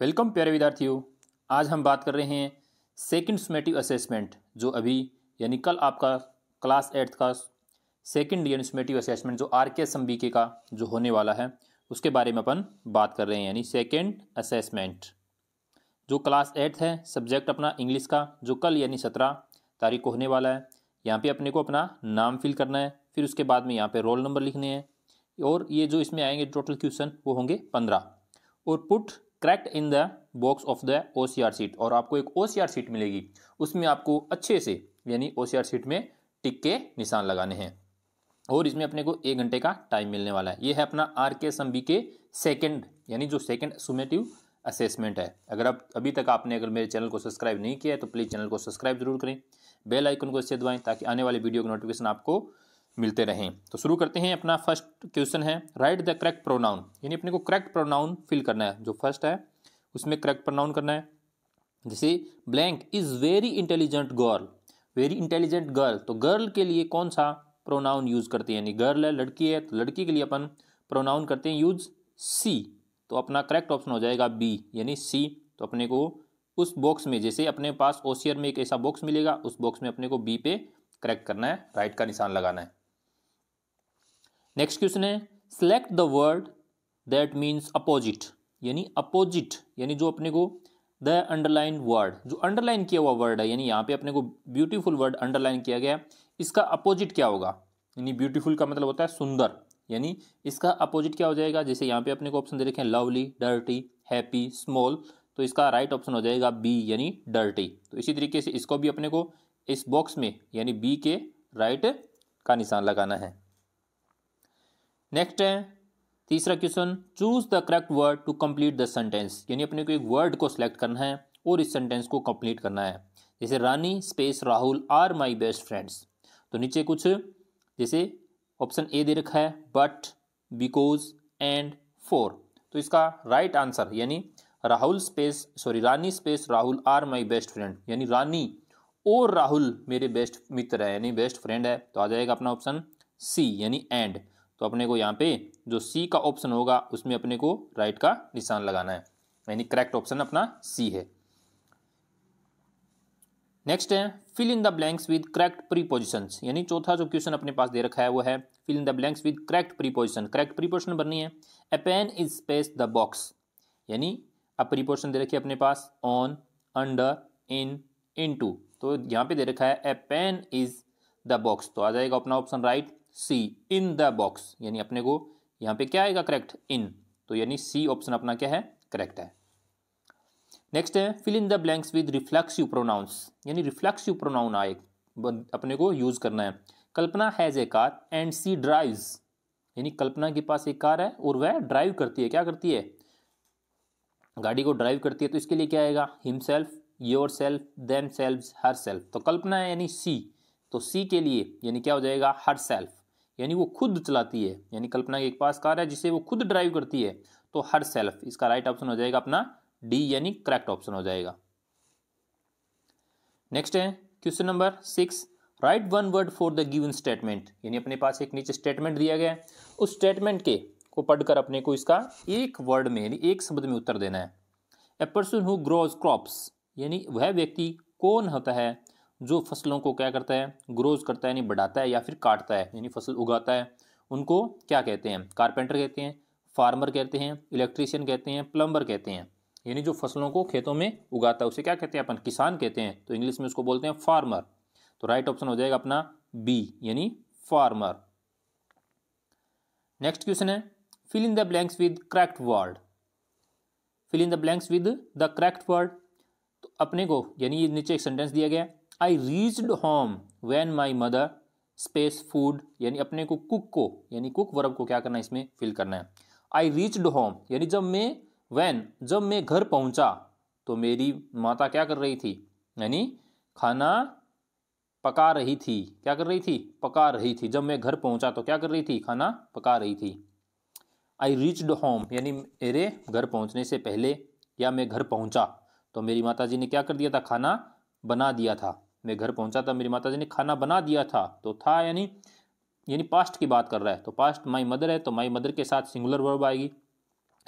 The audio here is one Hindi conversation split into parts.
वेलकम प्यारे विद्यार्थियों आज हम बात कर रहे हैं सेकंड सुमेटिव असेसमेंट जो अभी यानी कल आपका क्लास एट्थ का सेकंड यानी सुमेटिव असेसमेंट जो R K S M B K का जो होने वाला है उसके बारे में अपन बात कर रहे हैं यानी सेकंड असेसमेंट जो क्लास एट्थ है सब्जेक्ट अपना इंग्लिश का जो कल यानी सत्रह तारीख को होने वाला है यहाँ पर अपने को अपना नाम फिल करना है फिर उसके बाद में यहाँ पर रोल नंबर लिखने हैं और ये जो इसमें आएंगे टोटल क्वेश्चन वो होंगे पंद्रह और put correct in the box of the O sheet और आपको एक ओ सीट मिलेगी उसमें आपको अच्छे से यानी ओ सीट में टिक के निशान लगाने हैं और इसमें अपने को एक घंटे का टाइम मिलने वाला है ये है अपना आर के सम्बी के सेकेंड यानी जो सेकेंड सुमेटिव असेसमेंट है अगर आप अभी तक आपने अगर मेरे चैनल को सब्सक्राइब नहीं किया है तो प्लीज़ चैनल को सब्सक्राइब जरूर करें बेल आइकन को इससे दबाएं ताकि आने वाले वीडियो की नोटिफिकेशन आपको मिलते रहें तो शुरू करते हैं अपना फर्स्ट क्वेश्चन है राइट द करेक्ट प्रोनाउन यानी अपने को करेक्ट प्रोनाउन फिल करना है जो फर्स्ट है उसमें करेक्ट प्रोनाउन करना है जैसे blank is very intelligent girl very intelligent girl तो गर्ल के लिए कौन सा प्रोनाउन यूज़ करते हैं यानी गर्ल है लड़की है तो लड़की के लिए अपन प्रोनाउन करते हैं यूज सी तो अपना करेक्ट ऑप्शन हो जाएगा बी यानी सी तो अपने को उस बॉक्स में जैसे अपने पास ओसियर में एक ऐसा बॉक्स मिलेगा उस बॉक्स में अपने को बी पे करेक्ट करना है राइट का निशान लगाना है नेक्स्ट क्वेश्चन है select the word that means opposite यानी अपोजिट यानी जो अपने को द अंडरलाइन वर्ड जो अंडरलाइन किया हुआ वर्ड है यानी यहाँ पे अपने को ब्यूटीफुल वर्ड अंडरलाइन किया गया है इसका अपोजिट क्या होगा यानी ब्यूटीफुल का मतलब होता है सुंदर यानी इसका अपोजिट क्या हो जाएगा जैसे यहाँ पे अपने को ऑप्शन दे रखे हैं लवली डर्टी हैप्पी स्मॉल तो इसका राइट ऑप्शन हो जाएगा बी यानी डर्टी तो इसी तरीके से इसको भी अपने को इस बॉक्स में यानी बी के राइट का निशान लगाना है नेक्स्ट है तीसरा question choose the correct word to complete the sentence यानी अपने को एक वर्ड को सिलेक्ट करना है और इस सेंटेंस को कंप्लीट करना है जैसे Rani space Rahul are my best friends तो नीचे कुछ जैसे ऑप्शन ए दे रखा है बट बिकॉज एंड फोर तो इसका राइट right आंसर यानी Rahul space sorry Rani space Rahul are my best friend यानी रानी और राहुल मेरे बेस्ट मित्र है यानी बेस्ट फ्रेंड है तो आ जाएगा अपना ऑप्शन सी यानी एंड तो अपने को यहाँ पे जो सी का ऑप्शन होगा उसमें अपने को राइट का निशान लगाना है यानी करेक्ट ऑप्शन अपना सी है नेक्स्ट है fill in the blanks with correct preposition यानी चौथा जो क्वेश्चन अपने पास दे रखा है वो है fill in the blanks with correct preposition correct preposition बननी है a pen is space the box यानी अब प्रीपोजिशन दे रखी है अपने पास on under in into तो यहाँ पे दे रखा है a pen is the box तो आ जाएगा अपना option right C in the box यानी अपने को यहाँ पे क्या आएगा करेक्ट इन तो यानी सी ऑप्शन अपना क्या है करेक्ट है नेक्स्ट है fill in the blanks with reflexive pronouns यानी रिफ्लेक्सिव प्रोनाउन आए अपने को यूज़ करना है Kalpana has a car and she drives यानी कल्पना के पास एक कार है और वह ड्राइव करती है क्या करती है गाड़ी को ड्राइव करती है तो इसके लिए क्या आएगा himself yourself themself herself तो कल्पना है यानी सी तो सी के लिए यानी क्या हो जाएगा हर सेल्फ यानी वो खुद चलाती है यानी कल्पना की एक पास कार है जिसे वो खुद ड्राइव करती है तो हर सेल्फ इसका राइट ऑप्शन हो जाएगा अपना डी यानी करेक्ट ऑप्शन हो जाएगा नेक्स्ट है question number six right one word for the given statement यानी अपने पास एक नीचे स्टेटमेंट दिया गया है उस स्टेटमेंट के को पढ़कर अपने को इसका एक वर्ड में यानी एक शब्द में उत्तर देना है a person who grows crops यानी वह व्यक्ति कौन होता है जो फसलों को क्या करता है ग्रोज करता है यानी बढ़ाता है या फिर काटता है यानी फसल उगाता है उनको क्या कहते हैं कारपेंटर कहते हैं फार्मर कहते हैं इलेक्ट्रीशियन कहते हैं प्लम्बर कहते हैं यानी जो फसलों को खेतों में उगाता है उसे क्या कहते हैं अपन किसान कहते हैं तो इंग्लिश में उसको बोलते हैं फार्मर तो राइट ऑप्शन हो जाएगा अपना बी यानी फार्मर नेक्स्ट क्वेश्चन है fill in the blanks with correct word fill in the blanks with the correct word तो अपने को यानी ये नीचे एक सेंटेंस दिया गया I reached home when my mother space food यानी अपने को कुक को यानी कुक वर्ब को क्या करना है इसमें फिल करना है आई रीच्ड होम यानी जब मैं वैन जब मैं घर पहुंचा तो मेरी माता क्या कर रही थी यानी खाना पका रही थी क्या कर रही थी पका रही थी जब मैं घर पहुंचा तो क्या कर रही थी खाना पका रही थी आई रीच्ड होम यानी मेरे घर पहुंचने से पहले या मैं घर पहुंचा तो मेरी माता जी ने क्या कर दिया था खाना बना दिया था मैं घर पहुंचा था मेरी माता जी ने खाना बना दिया था तो था यानी यानी पास्ट की बात कर रहा है तो पास्ट माई मदर है तो माई मदर के साथ सिंगुलर वर्ब आएगी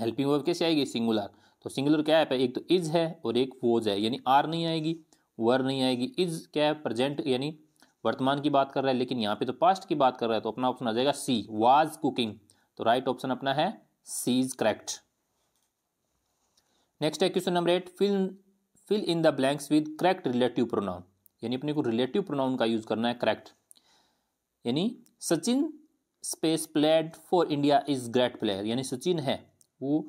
हेल्पिंग वर्ब कैसे आएगी सिंगुलर तो सिंगुलर क्या है एक तो इज है और एक वोज है यानी आर नहीं आएगी वर नहीं आएगी इज क्या है प्रेजेंट यानी वर्तमान की बात कर रहा है लेकिन यहाँ पे तो पास्ट की बात कर रहा है तो अपना ऑप्शन आ जाएगा सी वाज कुकिंग तो राइट ऑप्शन अपना है सी इज करेक्ट नेक्स्ट है question number eight fill fill in the blanks with correct relative pronoun यानी अपने को रिलेटिव प्रोनाउन का यूज़ करना है करेक्ट यानी Sachin space played for India is great player यानी सचिन है वो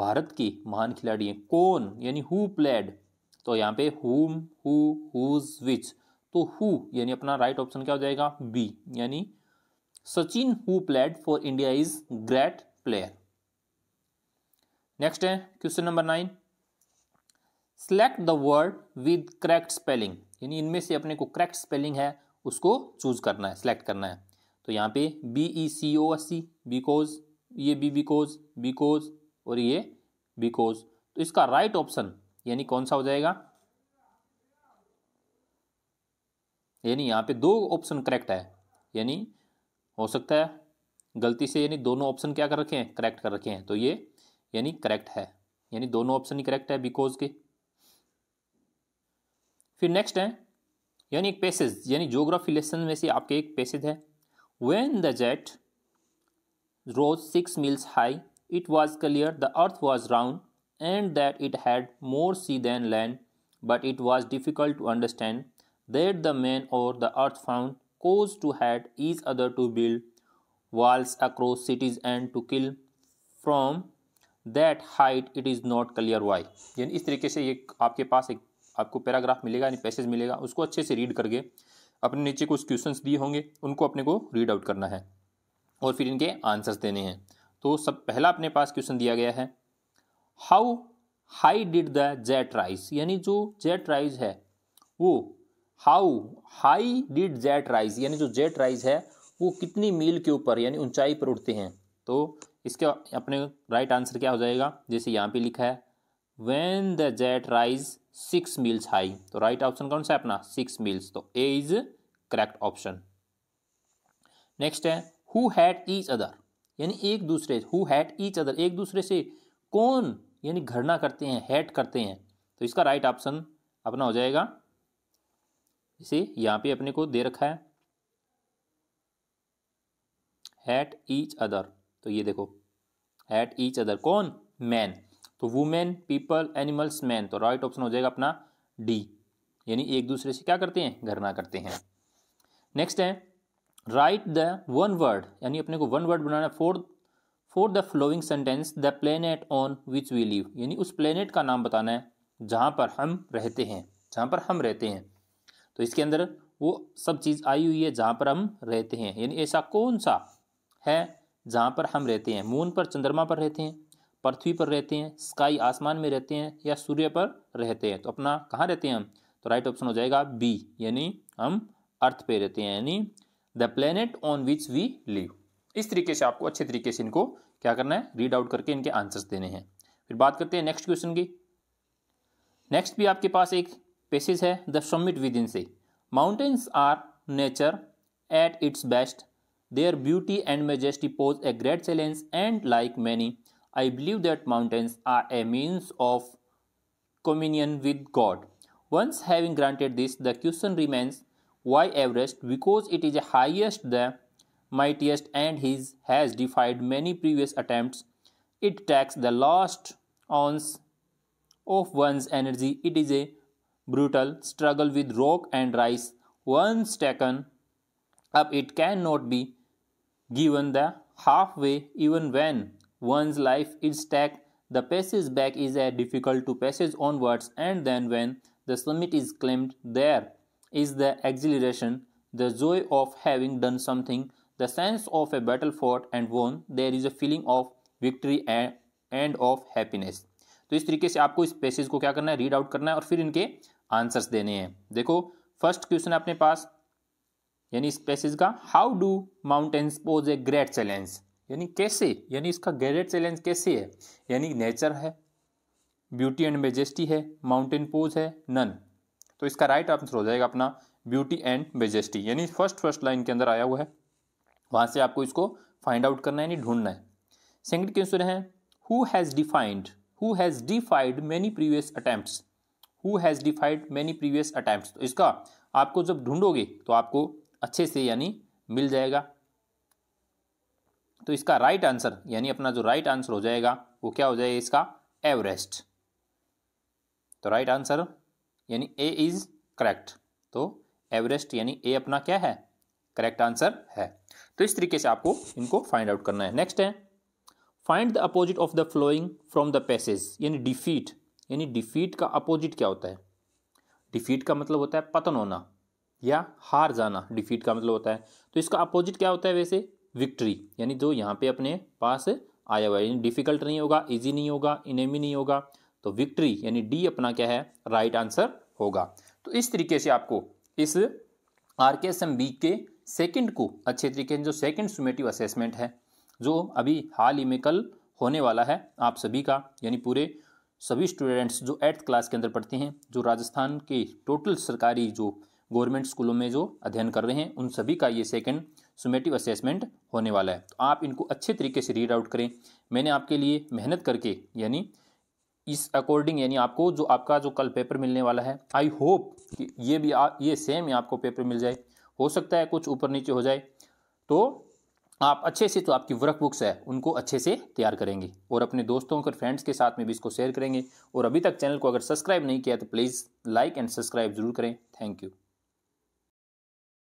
भारत की महान खिलाड़ी है कौन यानी हु प्लेड तो यहाँ पे हुम हु हुज विच तो हु यानी अपना राइट ऑप्शन क्या हो जाएगा बी यानी Sachin who played for India is great player next है question number nine select the word with correct spelling यानी इनमें से अपने को करेक्ट स्पेलिंग है उसको चूज़ करना है सेलेक्ट करना है तो यहाँ पे B E C O S C because ये बी बिकॉज बिकॉज और ये बिकॉज तो इसका राइट right ऑप्शन यानी कौन सा हो जाएगा यानी यहाँ पे दो ऑप्शन करेक्ट है यानी हो सकता है गलती से यानी दोनों ऑप्शन क्या कर रखे हैं करेक्ट कर रखे हैं तो ये यानी करेक्ट है यानी दोनों ऑप्शन ही करेक्ट है बिकॉज के फिर नेक्स्ट है यानी एक पैसेज यानी जोग्राफी लेसन में से आपके एक पैसेज है when the jet rose six miles high it was clear the earth was round and that it had more sea than land but it was difficult to understand that the man on the earth found cause to hate each other to build walls across cities and to kill from that height it is not clear why यानी इस तरीके से ये आपके पास एक आपको पैराग्राफ मिलेगा यानी पैसेज मिलेगा उसको अच्छे से रीड करके अपने नीचे कुछ क्वेश्चन दिए होंगे उनको अपने को रीड आउट करना है और फिर इनके आंसर्स देने हैं तो सब पहला अपने पास क्वेश्चन दिया गया है how high did the jet rise यानी जो जेट राइज है वो how high did jet rise यानी जो जेट राइज है वो कितनी मील के ऊपर यानी ऊंचाई पर उठते हैं तो इसका अपने राइट आंसर क्या हो जाएगा जैसे यहाँ पे लिखा है when the jet rise six miles high तो राइट ऑप्शन कौन सा है अपना सिक्स मील्स तो A is correct option next है हु हैड ईच अदर यानी एक दूसरे हु हैड ईच अदर एक दूसरे से कौन यानी घरना करते हैं हैट करते हैं तो इसका राइट ऑप्शन अपना हो जाएगा इसे यहाँ पे अपने को दे रखा है हैट ईच अदर तो ये देखो हैट ईच अदर कौन मैन तो वुमेन पीपल एनिमल्स मैन तो राइट ऑप्शन हो जाएगा अपना डी यानी एक दूसरे से क्या करते हैं घरना करते हैं नेक्स्ट है राइट द वन वर्ड यानी अपने को वन वर्ड बनाना for for the following sentence the planet on which we live यानी उस प्लेनेट का नाम बताना है जहाँ पर हम रहते हैं जहाँ पर हम रहते हैं तो इसके अंदर वो सब चीज़ आई हुई है जहाँ पर हम रहते हैं यानी ऐसा कौन सा है जहाँ पर हम रहते हैं मून पर चंद्रमा पर रहते हैं पृथ्वी पर रहते हैं स्काई आसमान में रहते हैं या सूर्य पर रहते हैं तो अपना कहाँ रहते हैं हम तो राइट ऑप्शन हो जाएगा बी यानी हम अर्थ पे रहते हैं यानी the planet on which we live इस तरीके से आपको अच्छे तरीके से इनको क्या करना है रीड आउट करके इनके आंसर्स देने हैं फिर बात करते हैं नेक्स्ट क्वेश्चन की नेक्स्ट भी आपके पास एक पेसेज है द समिट विद इन से mountains are nature at its best their beauty and majesty pose a great challenge and like many I believe that mountains are a means of communion with God. Once having granted this, the question remains why Everest? Because it is the highest, the mightiest, and his has defied many previous attempts. It takes the last ounce of one's energy. It is a brutal struggle with rock and ice. Once taken up, it cannot be given the halfway, even when one's life is stacked. The passage back is a difficult to passage onwards, and then when the summit is climbed, there is the exhilaration, the joy of having done something, the sense of a battle fought and won. There is a feeling of victory and, and of happiness. तो इस तरीके से आपको इस पैसेज को क्या करना है रीड आउट करना है और फिर इनके आंसर्स देने हैं देखो फर्स्ट क्वेश्चन अपने पास यानी इस पैसेज का how do mountains pose a great challenge यानी कैसे यानी इसका गैरेट चैलेंज कैसे है यानी नेचर है ब्यूटी एंड मेजेस्टी है माउंटेन पोज है नन तो इसका राइट आंसर हो जाएगा अपना ब्यूटी एंड मेजेस्टी यानी फर्स्ट फर्स्ट लाइन के अंदर आया हुआ है वहाँ से आपको इसको फाइंड आउट करना है यानी ढूंढना है सेकंड क्वेश्चन है who has defined who has defied many previous attempt who has defied many previous attempt इसका आपको जब ढूंढोगे तो आपको अच्छे से यानी मिल जाएगा तो इसका राइट आंसर यानी अपना जो राइट आंसर हो जाएगा वो क्या हो जाएगा इसका एवरेस्ट तो राइट आंसर यानी ए इज करेक्ट तो एवरेस्ट यानी ए अपना क्या है करेक्ट आंसर है तो इस तरीके से आपको इनको फाइंड आउट करना है नेक्स्ट है find the opposite of the following from the passage यानी डिफीट यानी डिफीट का अपोजिट क्या होता है डिफीट का मतलब होता है पतन होना या हार जाना डिफीट का मतलब होता है तो इसका अपोजिट क्या होता है वैसे विक्ट्री यानी जो यहाँ पे अपने पास आया हुआ है यानी डिफिकल्ट नहीं होगा इजी नहीं होगा इनेमी नहीं होगा तो विक्ट्री यानी डी अपना क्या है राइट आंसर होगा तो इस तरीके से आपको इस R K S M B K second को अच्छे तरीके से जो सेकेंड सुमेटिव असेसमेंट है जो अभी हाल ही में कल होने वाला है आप सभी का यानी पूरे सभी स्टूडेंट्स जो एट्थ क्लास के अंदर पढ़ते हैं जो राजस्थान के टोटल सरकारी जो गवर्नमेंट स्कूलों में जो अध्ययन कर रहे हैं उन सभी का ये सेकेंड सुमेटिव असेसमेंट होने वाला है तो आप इनको अच्छे तरीके से रीड आउट करें मैंने आपके लिए मेहनत करके यानी इस अकॉर्डिंग यानी आपको जो आपका जो कल पेपर मिलने वाला है आई होप कि ये भी आ, ये सेम ही आपको पेपर मिल जाए हो सकता है कुछ ऊपर नीचे हो जाए तो आप अच्छे से तो आपकी वर्क बुक्स है उनको अच्छे से तैयार करेंगे और अपने दोस्तों और फ्रेंड्स के साथ में भी इसको शेयर करेंगे और अभी तक चैनल को अगर सब्सक्राइब नहीं किया तो प्लीज़ लाइक एंड सब्सक्राइब जरूर करें थैंक यू